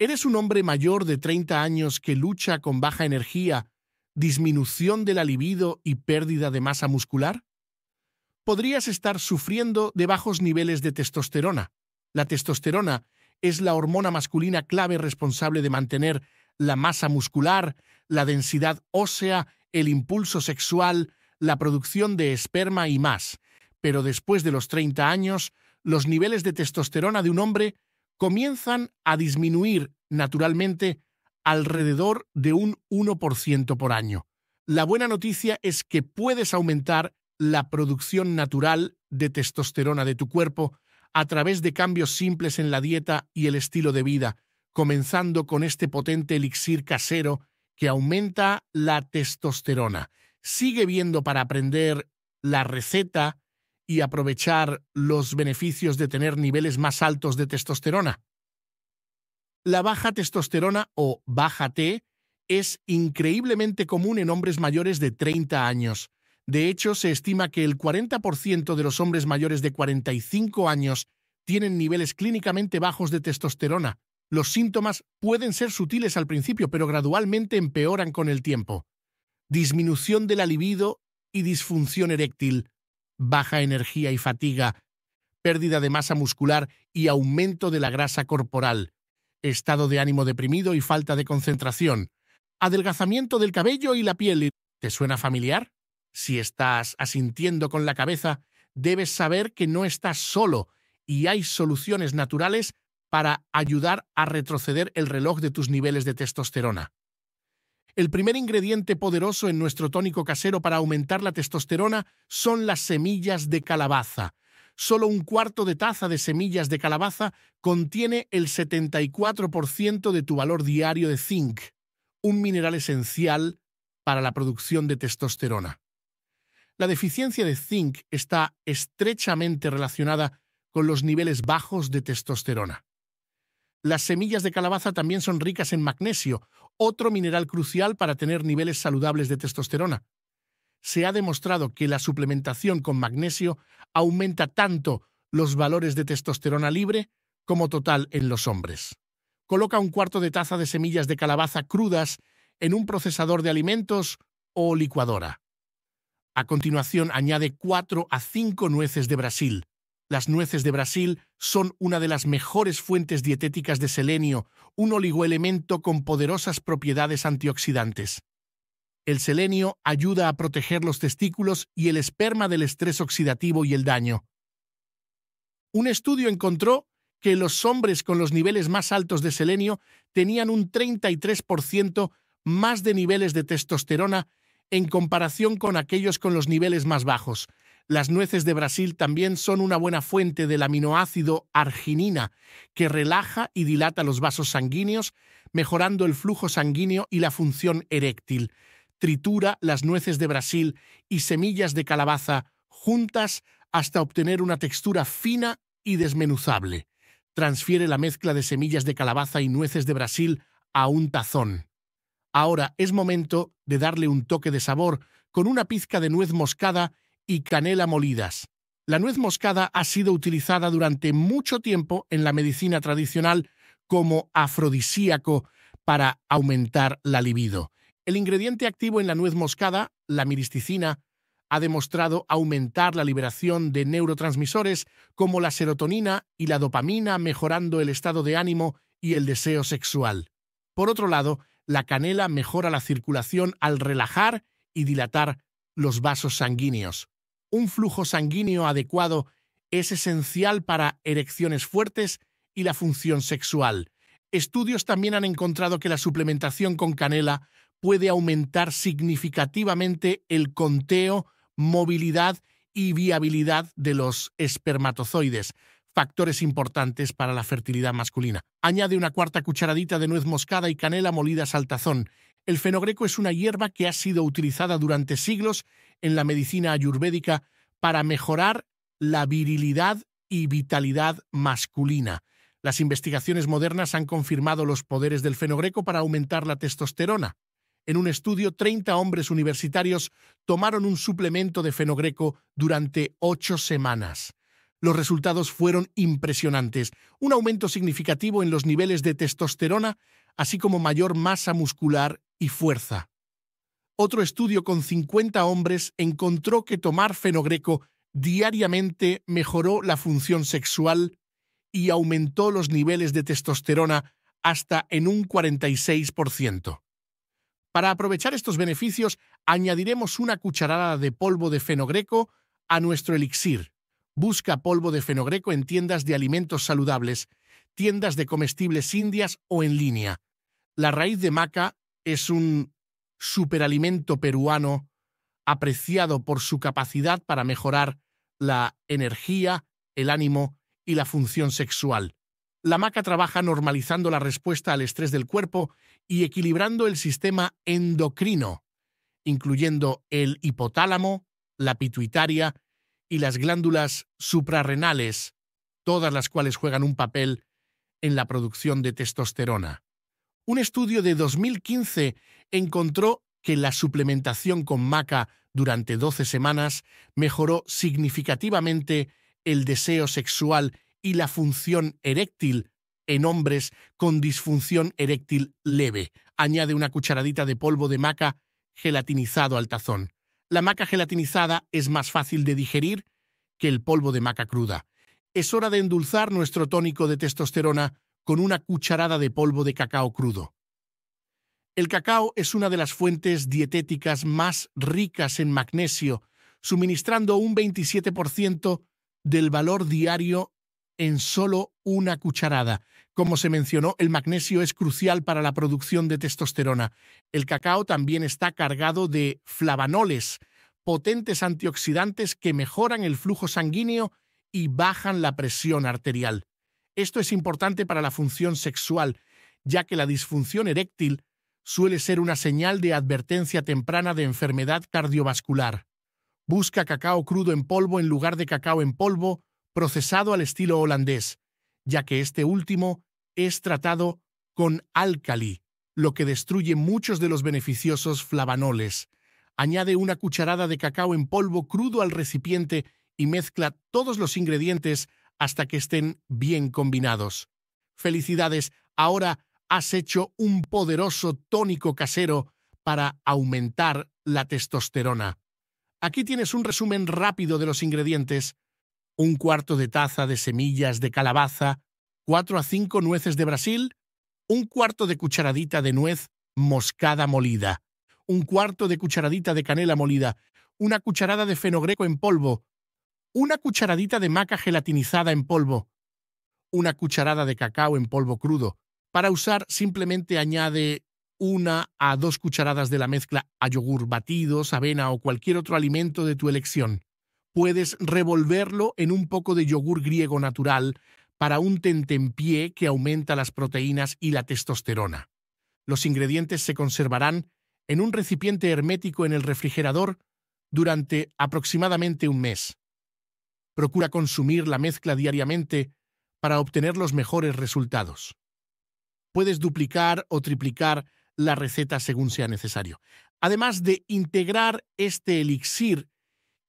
¿Eres un hombre mayor de 30 años que lucha con baja energía, disminución de la libido y pérdida de masa muscular? Podrías estar sufriendo de bajos niveles de testosterona. La testosterona es la hormona masculina clave responsable de mantener la masa muscular, la densidad ósea, el impulso sexual, la producción de esperma y más. Pero después de los 30 años, los niveles de testosterona de un hombre comienzan a disminuir naturalmente alrededor de un 1% por año. La buena noticia es que puedes aumentar la producción natural de testosterona de tu cuerpo a través de cambios simples en la dieta y el estilo de vida, comenzando con este potente elixir casero que aumenta la testosterona. Sigue viendo para aprender la receta y aprovechar los beneficios de tener niveles más altos de testosterona? La baja testosterona o baja T es increíblemente común en hombres mayores de 30 años. De hecho, se estima que el 40% de los hombres mayores de 45 años tienen niveles clínicamente bajos de testosterona. Los síntomas pueden ser sutiles al principio, pero gradualmente empeoran con el tiempo. Disminución de la libido y disfunción eréctil baja energía y fatiga, pérdida de masa muscular y aumento de la grasa corporal, estado de ánimo deprimido y falta de concentración, adelgazamiento del cabello y la piel. ¿Te suena familiar? Si estás asintiendo con la cabeza, debes saber que no estás solo y hay soluciones naturales para ayudar a retroceder el reloj de tus niveles de testosterona. El primer ingrediente poderoso en nuestro tónico casero para aumentar la testosterona son las semillas de calabaza. Solo un cuarto de taza de semillas de calabaza contiene el 74% de tu valor diario de zinc, un mineral esencial para la producción de testosterona. La deficiencia de zinc está estrechamente relacionada con los niveles bajos de testosterona. Las semillas de calabaza también son ricas en magnesio, otro mineral crucial para tener niveles saludables de testosterona. Se ha demostrado que la suplementación con magnesio aumenta tanto los valores de testosterona libre como total en los hombres. Coloca un cuarto de taza de semillas de calabaza crudas en un procesador de alimentos o licuadora. A continuación añade 4 a 5 nueces de Brasil, las nueces de Brasil son una de las mejores fuentes dietéticas de selenio, un oligoelemento con poderosas propiedades antioxidantes. El selenio ayuda a proteger los testículos y el esperma del estrés oxidativo y el daño. Un estudio encontró que los hombres con los niveles más altos de selenio tenían un 33% más de niveles de testosterona en comparación con aquellos con los niveles más bajos, las nueces de Brasil también son una buena fuente del aminoácido arginina, que relaja y dilata los vasos sanguíneos, mejorando el flujo sanguíneo y la función eréctil. Tritura las nueces de Brasil y semillas de calabaza juntas hasta obtener una textura fina y desmenuzable. Transfiere la mezcla de semillas de calabaza y nueces de Brasil a un tazón. Ahora es momento de darle un toque de sabor con una pizca de nuez moscada y canela molidas. La nuez moscada ha sido utilizada durante mucho tiempo en la medicina tradicional como afrodisíaco para aumentar la libido. El ingrediente activo en la nuez moscada, la miristicina, ha demostrado aumentar la liberación de neurotransmisores como la serotonina y la dopamina, mejorando el estado de ánimo y el deseo sexual. Por otro lado, la canela mejora la circulación al relajar y dilatar los vasos sanguíneos un flujo sanguíneo adecuado es esencial para erecciones fuertes y la función sexual. Estudios también han encontrado que la suplementación con canela puede aumentar significativamente el conteo, movilidad y viabilidad de los espermatozoides, factores importantes para la fertilidad masculina. Añade una cuarta cucharadita de nuez moscada y canela molida al tazón el fenogreco es una hierba que ha sido utilizada durante siglos en la medicina ayurvédica para mejorar la virilidad y vitalidad masculina. Las investigaciones modernas han confirmado los poderes del fenogreco para aumentar la testosterona. En un estudio, 30 hombres universitarios tomaron un suplemento de fenogreco durante ocho semanas. Los resultados fueron impresionantes, un aumento significativo en los niveles de testosterona, así como mayor masa muscular y fuerza. Otro estudio con 50 hombres encontró que tomar fenogreco diariamente mejoró la función sexual y aumentó los niveles de testosterona hasta en un 46%. Para aprovechar estos beneficios, añadiremos una cucharada de polvo de fenogreco a nuestro elixir. Busca polvo de fenogreco en tiendas de alimentos saludables, tiendas de comestibles indias o en línea. La raíz de maca es un superalimento peruano apreciado por su capacidad para mejorar la energía, el ánimo y la función sexual. La maca trabaja normalizando la respuesta al estrés del cuerpo y equilibrando el sistema endocrino, incluyendo el hipotálamo, la pituitaria y las glándulas suprarrenales, todas las cuales juegan un papel en la producción de testosterona. Un estudio de 2015 encontró que la suplementación con maca durante 12 semanas mejoró significativamente el deseo sexual y la función eréctil en hombres con disfunción eréctil leve. Añade una cucharadita de polvo de maca gelatinizado al tazón. La maca gelatinizada es más fácil de digerir que el polvo de maca cruda. Es hora de endulzar nuestro tónico de testosterona con una cucharada de polvo de cacao crudo. El cacao es una de las fuentes dietéticas más ricas en magnesio, suministrando un 27% del valor diario en solo una cucharada. Como se mencionó, el magnesio es crucial para la producción de testosterona. El cacao también está cargado de flavanoles, potentes antioxidantes que mejoran el flujo sanguíneo y bajan la presión arterial. Esto es importante para la función sexual, ya que la disfunción eréctil suele ser una señal de advertencia temprana de enfermedad cardiovascular. Busca cacao crudo en polvo en lugar de cacao en polvo, procesado al estilo holandés, ya que este último es tratado con álcali, lo que destruye muchos de los beneficiosos flavanoles. Añade una cucharada de cacao en polvo crudo al recipiente y mezcla todos los ingredientes hasta que estén bien combinados. Felicidades, ahora has hecho un poderoso tónico casero para aumentar la testosterona. Aquí tienes un resumen rápido de los ingredientes. Un cuarto de taza de semillas de calabaza, cuatro a cinco nueces de Brasil, un cuarto de cucharadita de nuez moscada molida, un cuarto de cucharadita de canela molida, una cucharada de fenogreco en polvo, una cucharadita de maca gelatinizada en polvo, una cucharada de cacao en polvo crudo. Para usar simplemente añade una a dos cucharadas de la mezcla a yogur batidos, avena o cualquier otro alimento de tu elección. Puedes revolverlo en un poco de yogur griego natural para un tentempié que aumenta las proteínas y la testosterona. Los ingredientes se conservarán en un recipiente hermético en el refrigerador durante aproximadamente un mes. Procura consumir la mezcla diariamente para obtener los mejores resultados. Puedes duplicar o triplicar la receta según sea necesario. Además de integrar este elixir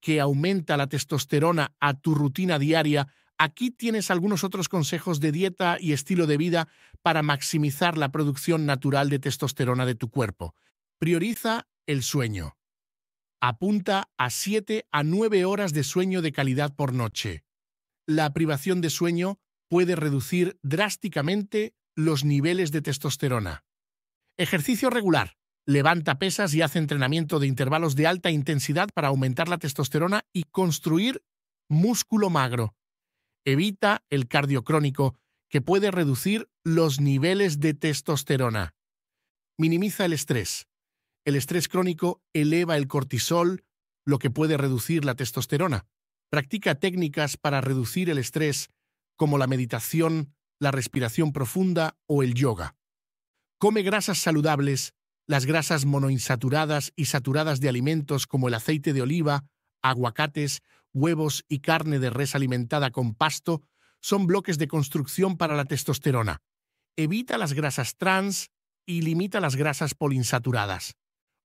que aumenta la testosterona a tu rutina diaria, aquí tienes algunos otros consejos de dieta y estilo de vida para maximizar la producción natural de testosterona de tu cuerpo. Prioriza el sueño apunta a 7 a 9 horas de sueño de calidad por noche. La privación de sueño puede reducir drásticamente los niveles de testosterona. Ejercicio regular. Levanta pesas y hace entrenamiento de intervalos de alta intensidad para aumentar la testosterona y construir músculo magro. Evita el cardio crónico, que puede reducir los niveles de testosterona. Minimiza el estrés. El estrés crónico eleva el cortisol, lo que puede reducir la testosterona. Practica técnicas para reducir el estrés, como la meditación, la respiración profunda o el yoga. Come grasas saludables, las grasas monoinsaturadas y saturadas de alimentos como el aceite de oliva, aguacates, huevos y carne de res alimentada con pasto son bloques de construcción para la testosterona. Evita las grasas trans y limita las grasas polinsaturadas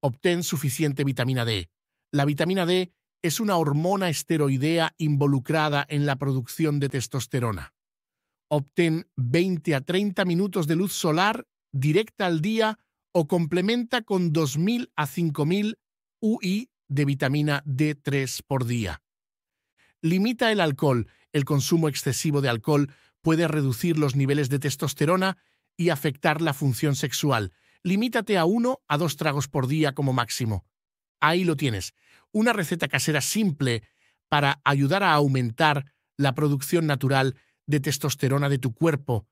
obtén suficiente vitamina D. La vitamina D es una hormona esteroidea involucrada en la producción de testosterona. Obtén 20 a 30 minutos de luz solar directa al día o complementa con 2.000 a 5.000 UI de vitamina D3 por día. Limita el alcohol. El consumo excesivo de alcohol puede reducir los niveles de testosterona y afectar la función sexual, limítate a uno a dos tragos por día como máximo. Ahí lo tienes, una receta casera simple para ayudar a aumentar la producción natural de testosterona de tu cuerpo,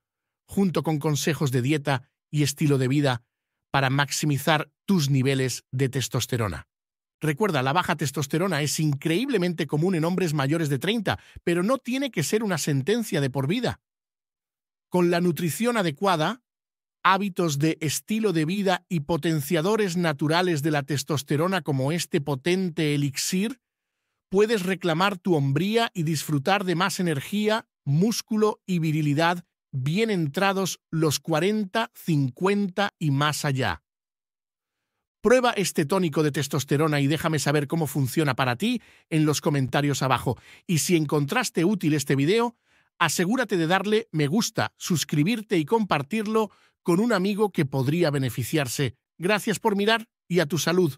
junto con consejos de dieta y estilo de vida para maximizar tus niveles de testosterona. Recuerda, la baja testosterona es increíblemente común en hombres mayores de 30, pero no tiene que ser una sentencia de por vida. Con la nutrición adecuada, hábitos de estilo de vida y potenciadores naturales de la testosterona como este potente elixir, puedes reclamar tu hombría y disfrutar de más energía, músculo y virilidad bien entrados los 40, 50 y más allá. Prueba este tónico de testosterona y déjame saber cómo funciona para ti en los comentarios abajo. Y si encontraste útil este video, asegúrate de darle me gusta, suscribirte y compartirlo con un amigo que podría beneficiarse. Gracias por mirar y a tu salud.